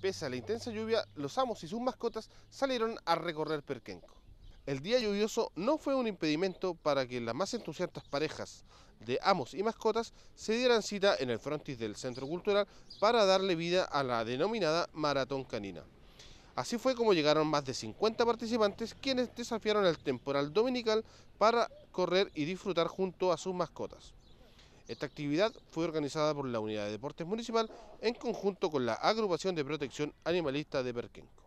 Pese a la intensa lluvia, los amos y sus mascotas salieron a recorrer Perquenco. El día lluvioso no fue un impedimento para que las más entusiastas parejas de amos y mascotas se dieran cita en el frontis del Centro Cultural para darle vida a la denominada Maratón Canina. Así fue como llegaron más de 50 participantes quienes desafiaron el temporal dominical para correr y disfrutar junto a sus mascotas. Esta actividad fue organizada por la Unidad de Deportes Municipal en conjunto con la Agrupación de Protección Animalista de Perquenco.